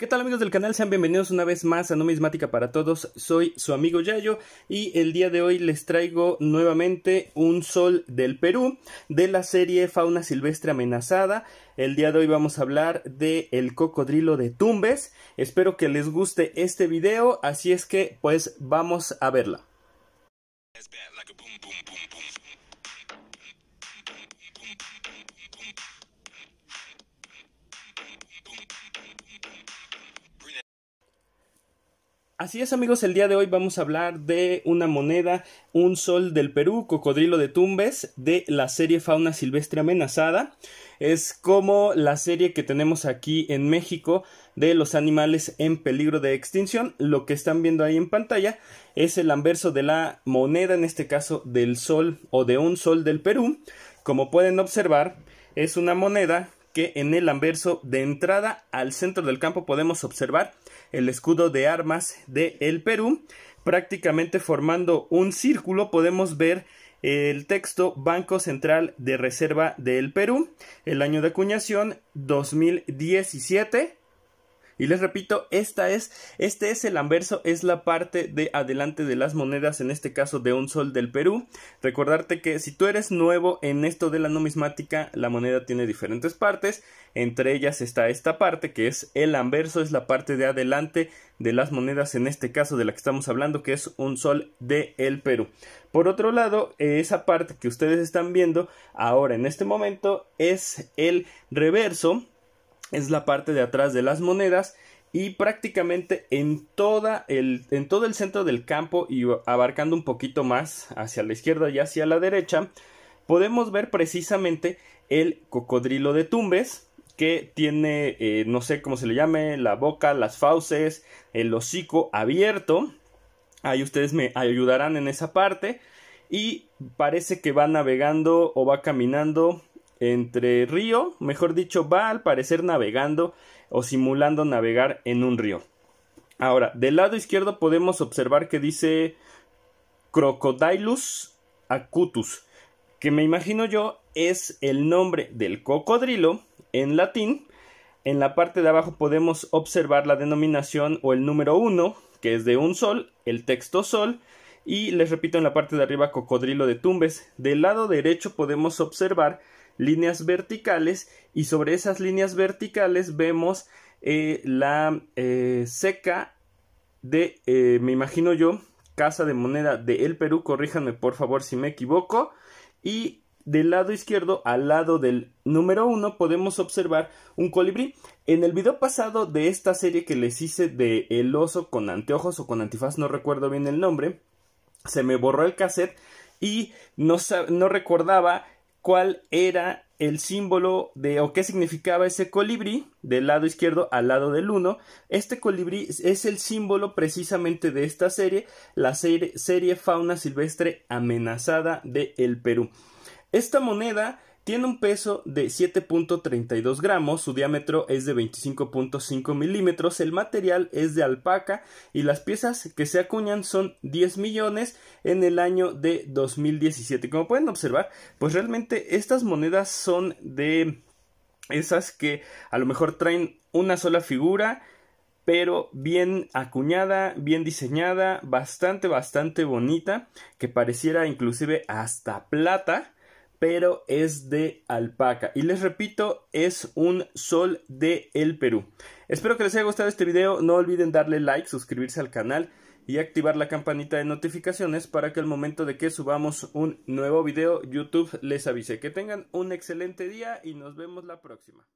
¿Qué tal amigos del canal? Sean bienvenidos una vez más a Numismática para Todos. Soy su amigo Yayo y el día de hoy les traigo nuevamente un sol del Perú de la serie Fauna Silvestre Amenazada. El día de hoy vamos a hablar de el cocodrilo de Tumbes. Espero que les guste este video, así es que pues vamos a verla. Así es amigos, el día de hoy vamos a hablar de una moneda, un sol del Perú, cocodrilo de Tumbes, de la serie Fauna Silvestre Amenazada. Es como la serie que tenemos aquí en México de los animales en peligro de extinción. Lo que están viendo ahí en pantalla es el anverso de la moneda, en este caso del sol o de un sol del Perú. Como pueden observar, es una moneda que en el anverso de entrada al centro del campo podemos observar el escudo de armas del el Perú. Prácticamente formando un círculo podemos ver el texto Banco Central de Reserva del Perú, el año de acuñación 2017. Y les repito, esta es, este es el anverso, es la parte de adelante de las monedas, en este caso de un sol del Perú. Recordarte que si tú eres nuevo en esto de la numismática, la moneda tiene diferentes partes, entre ellas está esta parte que es el anverso, es la parte de adelante de las monedas, en este caso de la que estamos hablando, que es un sol de el Perú. Por otro lado, esa parte que ustedes están viendo ahora en este momento es el reverso es la parte de atrás de las monedas y prácticamente en, toda el, en todo el centro del campo y abarcando un poquito más hacia la izquierda y hacia la derecha, podemos ver precisamente el cocodrilo de Tumbes que tiene, eh, no sé cómo se le llame, la boca, las fauces, el hocico abierto. Ahí ustedes me ayudarán en esa parte. Y parece que va navegando o va caminando entre río, mejor dicho, va al parecer navegando o simulando navegar en un río. Ahora, del lado izquierdo podemos observar que dice Crocodilus acutus, que me imagino yo es el nombre del cocodrilo en latín. En la parte de abajo podemos observar la denominación o el número 1, que es de un sol, el texto sol, y les repito en la parte de arriba cocodrilo de Tumbes. Del lado derecho podemos observar líneas verticales y sobre esas líneas verticales vemos eh, la eh, seca de, eh, me imagino yo, Casa de Moneda de El Perú, corríjanme por favor si me equivoco, y del lado izquierdo al lado del número 1 podemos observar un colibrí. En el video pasado de esta serie que les hice de El oso con anteojos o con antifaz, no recuerdo bien el nombre, se me borró el cassette y no, no recordaba cuál era el símbolo de o qué significaba ese colibrí del lado izquierdo al lado del 1. Este colibrí es el símbolo precisamente de esta serie, la serie, Fauna Silvestre Amenazada de el Perú. Esta moneda tiene un peso de 7.32 gramos, su diámetro es de 25.5 milímetros, el material es de alpaca y las piezas que se acuñan son 10 millones en el año de 2017. Como pueden observar, pues realmente estas monedas son de esas que a lo mejor traen una sola figura pero bien acuñada, bien diseñada, bastante, bastante bonita, que pareciera inclusive hasta plata pero es de alpaca. Y les repito, es un sol de el Perú. Espero que les haya gustado este video. No olviden darle like, suscribirse al canal y activar la campanita de notificaciones para que al momento de que subamos un nuevo video, YouTube les avise. Que tengan un excelente día y nos vemos la próxima.